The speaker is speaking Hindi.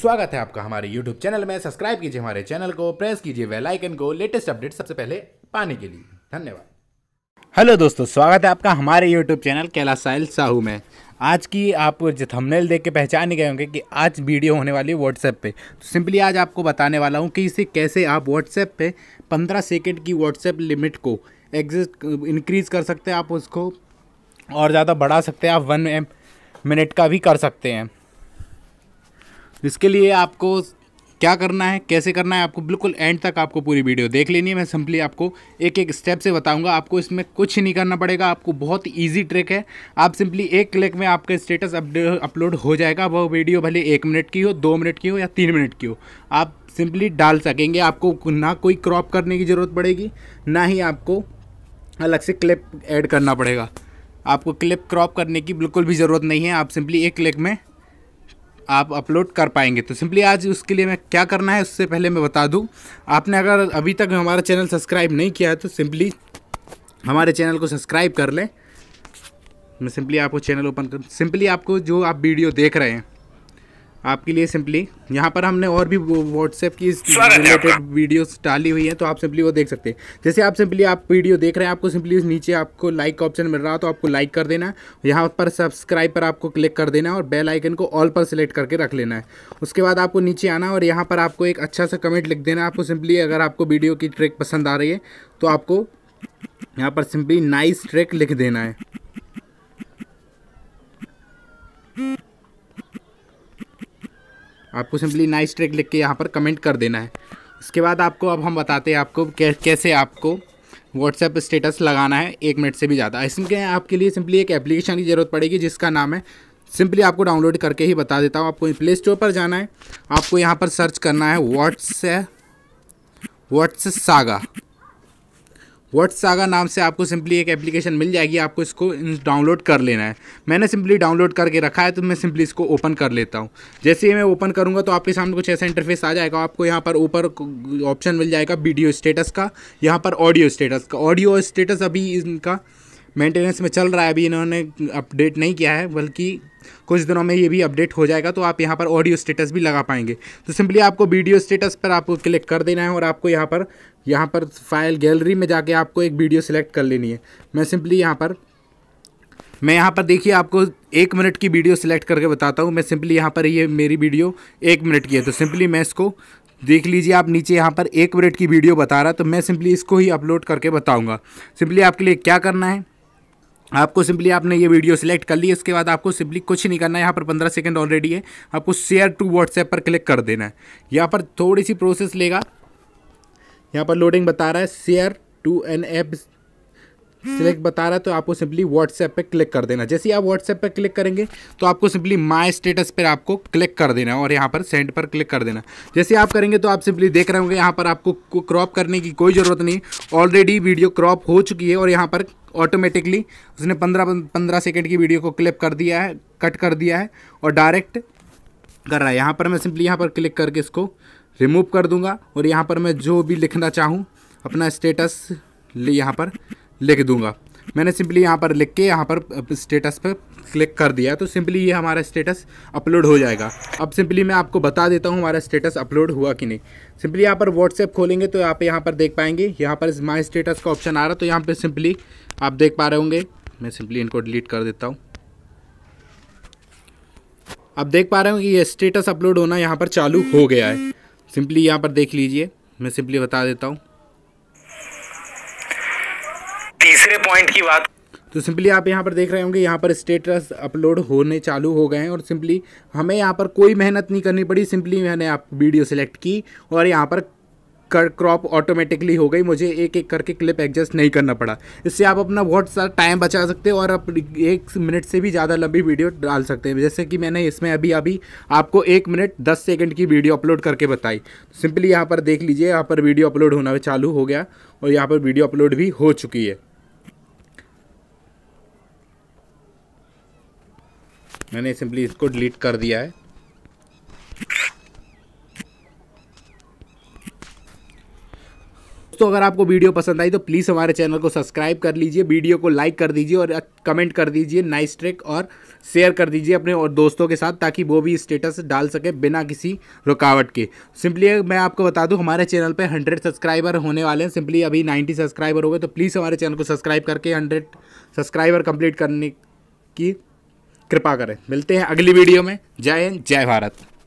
स्वागत है आपका हमारे यूट्यूब चैनल में सब्सक्राइब कीजिए हमारे चैनल को प्रेस कीजिए वेल आइकन को लेटेस्ट अपडेट सबसे पहले पाने के लिए धन्यवाद हेलो दोस्तों स्वागत है आपका हमारे यूट्यूब चैनल कैलाश साहिल साहू में आज की आप जो थंबनेल देख के पहचान ही गए होंगे कि आज वीडियो होने वाली है व्हाट्सएप पे तो सिंपली आज आपको बताने वाला हूँ कि इसे कैसे आप व्हाट्सएप पे 15 सेकेंड की व्हाट्सएप लिमिट को एग्जिस्ट इंक्रीज़ कर सकते हैं आप उसको और ज़्यादा बढ़ा सकते हैं आप वन मिनट का भी कर सकते हैं इसके लिए आपको क्या करना है कैसे करना है आपको बिल्कुल एंड तक आपको पूरी वीडियो देख लेनी है मैं सिंपली आपको एक एक स्टेप से बताऊंगा आपको इसमें कुछ नहीं करना पड़ेगा आपको बहुत इजी ट्रिक है आप सिंपली एक क्लिक में आपका स्टेटस अपलोड हो जाएगा वह वीडियो भले एक मिनट की हो दो मिनट की हो या तीन मिनट की हो आप सिंपली डाल सकेंगे आपको ना कोई क्रॉप करने की ज़रूरत पड़ेगी ना ही आपको अलग से क्लिप एड करना पड़ेगा आपको क्लिप क्रॉप करने की बिल्कुल भी ज़रूरत नहीं है आप सिंपली एक क्लिक में आप अपलोड कर पाएंगे तो सिंपली आज उसके लिए मैं क्या करना है उससे पहले मैं बता दूँ आपने अगर अभी तक हमारा चैनल सब्सक्राइब नहीं किया है तो सिंपली हमारे चैनल को सब्सक्राइब कर लें मैं सिंपली आपको चैनल ओपन कर सिंपली आपको जो आप वीडियो देख रहे हैं आपके लिए सिंपली यहाँ पर हमने और भी व्हाट्सएप की रिलेटेड वीडियोस डाली हुई है तो आप सिंपली वो देख सकते हैं जैसे आप सिंपली आप वीडियो देख रहे हैं आपको सिंपली नीचे आपको लाइक का ऑप्शन मिल रहा है तो आपको लाइक कर देना है यहाँ पर सब्सक्राइब पर आपको क्लिक कर देना है और बेल आइकन को ऑल पर सिलेक्ट करके रख लेना है उसके बाद आपको नीचे आना और यहाँ पर आपको एक अच्छा सा कमेंट लिख देना है आपको सिंपली अगर आपको वीडियो की ट्रिक पसंद आ रही है तो आपको यहाँ पर सिंपली नाइस ट्रिक लिख देना है आपको सिंपली नाइस ट्रिक लिख के यहाँ पर कमेंट कर देना है इसके बाद आपको अब हम बताते हैं आपको कैसे आपको व्हाट्सएप स्टेटस लगाना है एक मिनट से भी ज़्यादा इसमें क्या है आपके लिए सिंपली एक एप्लीकेशन की ज़रूरत पड़ेगी जिसका नाम है सिंपली आपको डाउनलोड करके ही बता देता हूँ आपको प्ले स्टोर पर जाना है आपको यहाँ पर सर्च करना है WhatsApp Whats Saga WhatsSaga Saga नाम से आपको सिंपली एक एप्लीकेशन मिल जाएगी आपको इसको डाउनलोड कर लेना है मैंने सिंपली डाउनलोड करके रखा है तो मैं सिंपली इसको ओपन कर लेता हूँ जैसे ही मैं ओपन करूँगा तो आपके सामने कुछ ऐसा इंटरफेस आ जाएगा आपको यहाँ पर ऊपर ऑप्शन मिल जाएगा वीडियो स्टेटस का यहाँ पर ऑडियो स्टेटस का ऑडियो स्टेटस अभी इनका मेंटेनेंस में चल रहा है अभी इन्होंने अपडेट नहीं किया है बल्कि कुछ दिनों में ये भी अपडेट हो जाएगा तो आप यहाँ पर ऑडियो स्टेटस भी लगा पाएंगे तो सिंपली आपको वीडियो स्टेटस पर आपको क्लिक कर देना है और आपको यहाँ पर यहाँ पर फाइल गैलरी में जाके आपको एक वीडियो सेलेक्ट कर लेनी है मैं सिंपली यहाँ पर मैं यहाँ पर देखिए आपको एक मिनट की वीडियो सिलेक्ट करके बताता हूँ मैं सिंपली यहाँ पर ये यह मेरी वीडियो एक मिनट की है तो सिंपली मैं इसको देख लीजिए आप नीचे यहाँ पर एक मिनट की वीडियो बता रहा तो मैं सिंपली इसको ही अपलोड करके बताऊँगा सिंपली आपके लिए क्या करना है आपको सिंपली आपने ये वीडियो सिलेक्ट कर ली उसके बाद आपको सिंपली कुछ नहीं करना है यहाँ पर पंद्रह सेकंड ऑलरेडी है आपको शेयर टू व्हाट्सएप पर क्लिक कर देना है यहाँ पर थोड़ी सी प्रोसेस लेगा यहाँ पर लोडिंग बता रहा है share to an app select बता रहा है तो आपको सिंपली व्हाट्सएप पे क्लिक कर देना जैसे आप व्हाट्सएप पे क्लिक करेंगे तो आपको सिंपली माय स्टेटस पर आपको क्लिक कर देना और यहाँ पर सेंड पर क्लिक कर देना जैसे आप करेंगे तो आप सिंपली देख रहे होंगे यहाँ पर आपको क्रॉप करने की कोई ज़रूरत नहीं ऑलरेडी वीडियो क्रॉप हो चुकी है और यहाँ पर ऑटोमेटिकली उसने पंद्रह पंद्रह सेकेंड की वीडियो को क्लिप कर दिया है कट कर दिया है और डायरेक्ट कर रहा है यहाँ पर मैं सिंपली यहाँ पर क्लिक करके इसको रिमूव कर दूंगा और यहाँ पर मैं जो भी लिखना चाहूँ अपना स्टेटस यहाँ पर लिख दूंगा मैंने सिंपली यहाँ पर लिख के यहाँ पर स्टेटस पर क्लिक कर दिया तो सिंपली ये हमारा स्टेटस अपलोड हो जाएगा अब सिंपली मैं आपको बता देता हूँ हमारा स्टेटस अपलोड हुआ कि नहीं सिंपली यहाँ पर व्हाट्सएप खोलेंगे तो आप यहाँ पर देख पाएंगे यहाँ पर माई स्टेटस का ऑप्शन आ रहा तो यहाँ पर सिंपली आप देख पा रहे होंगे मैं सिंपली इनको डिलीट कर देता हूँ आप देख पा रहे हो कि ये स्टेटस अपलोड होना यहाँ पर चालू हो गया है सिंपली यहाँ पर देख लीजिए मैं सिंपली बता देता हूँ पॉइंट की बात तो सिंपली आप यहाँ पर देख रहे होंगे यहाँ पर स्टेटस अपलोड होने चालू हो गए हैं और सिंपली हमें यहाँ पर कोई मेहनत नहीं करनी पड़ी सिंपली मैंने आप वीडियो सेलेक्ट की और यहाँ पर कर क्रॉप ऑटोमेटिकली हो गई मुझे एक एक करके क्लिप एडजस्ट नहीं करना पड़ा इससे आप अपना बहुत सारा टाइम बचा सकते हो और आप एक मिनट से भी ज़्यादा लंबी वीडियो डाल सकते हैं जैसे कि मैंने इसमें अभी अभी आपको एक मिनट दस सेकंड की वीडियो अपलोड करके बताई सिंपली यहाँ पर देख लीजिए यहाँ पर वीडियो अपलोड होना चालू हो गया और यहाँ पर वीडियो अपलोड भी हो चुकी है मैंने सिंपली इसको डिलीट कर दिया है दोस्तों अगर आपको वीडियो पसंद आई तो प्लीज़ हमारे चैनल को सब्सक्राइब कर लीजिए वीडियो को लाइक कर दीजिए और कमेंट कर दीजिए नाइस ट्रिक और शेयर कर दीजिए अपने और दोस्तों के साथ ताकि वो भी स्टेटस डाल सके बिना किसी रुकावट के सिंपली मैं आपको बता दूं हमारे चैनल पे 100 सब्सक्राइबर होने वाले हैं सिंपली अभी 90 सब्सक्राइबर हो गए तो प्लीज़ हमारे चैनल को सब्सक्राइब करके हंड्रेड सब्सक्राइबर कम्प्लीट करने की कृपा करें मिलते हैं अगली वीडियो में जय हिंद जय भारत